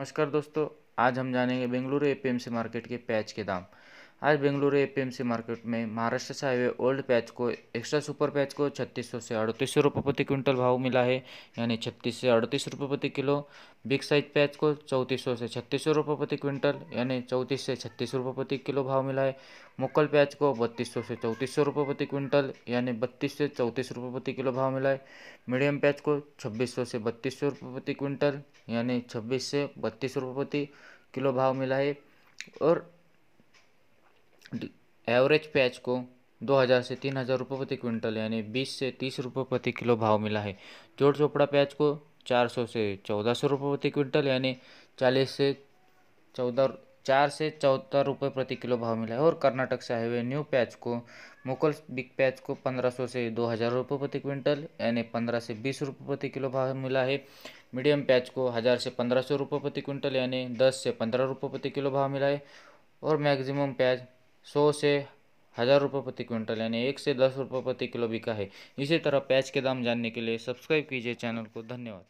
नमस्कार दोस्तों आज हम जानेंगे बेंगलुरु एपीएमसी मार्केट के पैच के दाम आज बेंगलुरु एपीएमसी मार्केट में महाराष्ट्र से हाईवे ओल्ड पैच को एक्स्ट्रा सुपर पैच को 3600 से अड़तीस सौ रुपये प्रति क्विंटल भाव मिला है यानी 36 से अड़तीस रुपये प्रति किलो बिग साइज पैच को 3400 से छत्तीस सौ रुपये प्रति क्विंटल यानी 34 से छत्तीस रुपये प्रति किलो भाव मिला है मुकल पैच को सौ से चौंतीस सौ रुपये प्रति क्विंटल यानी बत्तीस से चौंतीस रुपये प्रति किलो भाव मिला है मीडियम पैच को सौ से बत्तीस सौ रुपये प्रति क्विंटल यानी छब्बीस से बत्तीस रुपये प्रति किलो भाव मिला है और एवरेज प्याज को 2000 से 3000 रुपये प्रति क्विंटल यानी 20 से 30 रुपये प्रति किलो भाव मिला है जोड़ चोपड़ा प्याज को 400 से 1400 रुपये प्रति क्विंटल यानी 40 से 14 चार से चौदह रुपये प्रति किलो भाव मिला है और कर्नाटक से आए हुए न्यू प्याज को मुकुल बिग प्याज को पंद्रह सौ से दो हज़ार रुपये प्रति क्विंटल यानी पंद्रह से बीस रुपये प्रति किलो भाव मिला है मीडियम प्याज को हज़ार से पंद्रह सौ रुपये प्रति क्विंटल यानी दस से पंद्रह रुपये प्रति किलो भाव मिला है और मैक्सिमम प्याज सौ से हज़ार रुपये प्रति क्विंटल यानी एक से दस रुपये प्रति किलो बिका है इसी तरह प्याज के दाम जानने के लिए सब्सक्राइब कीजिए चैनल को धन्यवाद